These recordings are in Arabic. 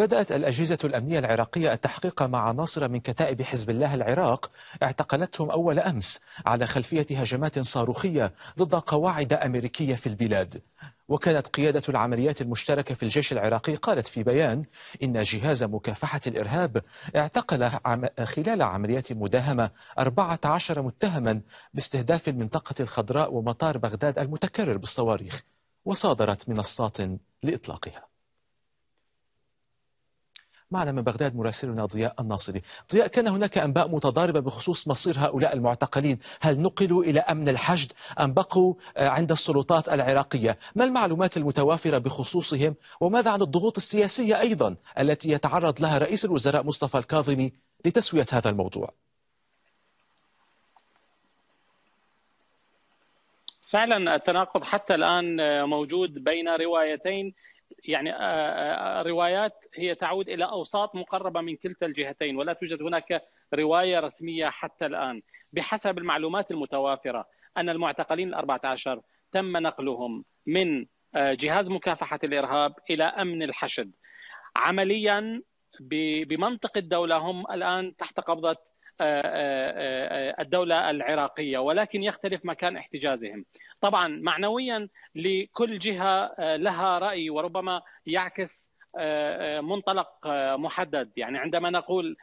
بدأت الأجهزة الأمنية العراقية التحقيق مع عناصر من كتائب حزب الله العراق اعتقلتهم أول أمس على خلفية هجمات صاروخية ضد قواعد أمريكية في البلاد وكانت قيادة العمليات المشتركة في الجيش العراقي قالت في بيان إن جهاز مكافحة الإرهاب اعتقل خلال عمليات مداهمة 14 متهما باستهداف المنطقة الخضراء ومطار بغداد المتكرر بالصواريخ وصادرت منصات لإطلاقها معنا من بغداد مراسلنا ضياء الناصري ضياء كان هناك أنباء متضاربة بخصوص مصير هؤلاء المعتقلين هل نقلوا إلى أمن الحشد أم بقوا آه، عند السلطات العراقية ما المعلومات المتوافرة بخصوصهم وماذا عن الضغوط السياسية أيضا التي يتعرض لها رئيس الوزراء مصطفى الكاظمي لتسوية هذا الموضوع فعلا التناقض حتى الآن آه، موجود بين روايتين يعني آه، آه، آه، روايات هي تعود الى اوساط مقربه من كلتا الجهتين ولا توجد هناك روايه رسميه حتى الان بحسب المعلومات المتوافره ان المعتقلين الأربعة عشر تم نقلهم من جهاز مكافحه الارهاب الى امن الحشد عمليا بمنطق الدوله هم الان تحت قبضه آه، آه، آه، الدولة العراقية ولكن يختلف مكان احتجازهم طبعا معنويا لكل جهة لها رأي وربما يعكس منطلق محدد يعني عندما نقول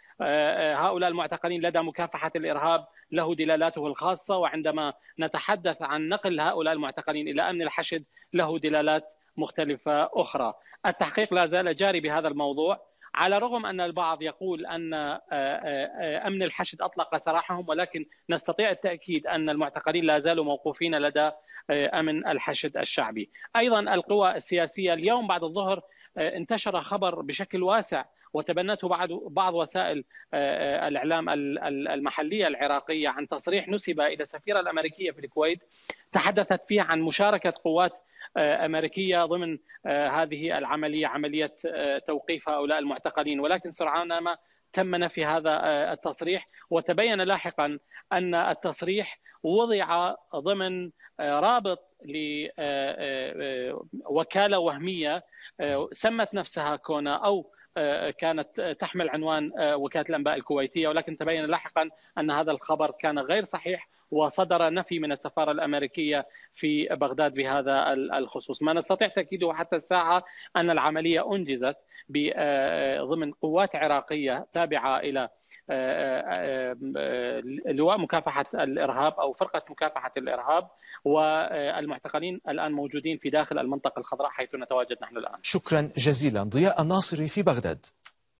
هؤلاء المعتقلين لدى مكافحة الإرهاب له دلالاته الخاصة وعندما نتحدث عن نقل هؤلاء المعتقلين إلى أمن الحشد له دلالات مختلفة أخرى التحقيق لا زال جاري بهذا الموضوع على الرغم ان البعض يقول ان آه، آه، آه، امن الحشد اطلق سراحهم ولكن نستطيع التاكيد ان المعتقلين لا زالوا موقوفين لدى امن الحشد الشعبي. ايضا القوى السياسيه اليوم بعد الظهر انتشر خبر بشكل واسع وتبنته بعض بعض وسائل الاعلام المحليه العراقيه عن تصريح نسب الى السفيره الامريكيه في الكويت تحدثت فيه عن مشاركه قوات آه، امريكيه ضمن آه، هذه العمليه عمليه آه، توقيف هؤلاء المعتقلين ولكن سرعان ما تم نفي هذا التصريح وتبين لاحقا ان التصريح وضع ضمن رابط لوكاله وهميه سمت نفسها كونا او آه، كانت تحمل عنوان آه، وكاله الانباء الكويتيه ولكن تبين لاحقا ان هذا الخبر كان غير صحيح وصدر نفي من السفاره الامريكيه في بغداد بهذا الخصوص، ما نستطيع تاكيده حتى الساعه ان العمليه انجزت آه، ضمن قوات عراقيه تابعه الى لواء مكافحه الارهاب او فرقه مكافحه الارهاب والمعتقلين الان موجودين في داخل المنطقه الخضراء حيث نتواجد نحن الان. شكرا جزيلا ضياء الناصري في بغداد.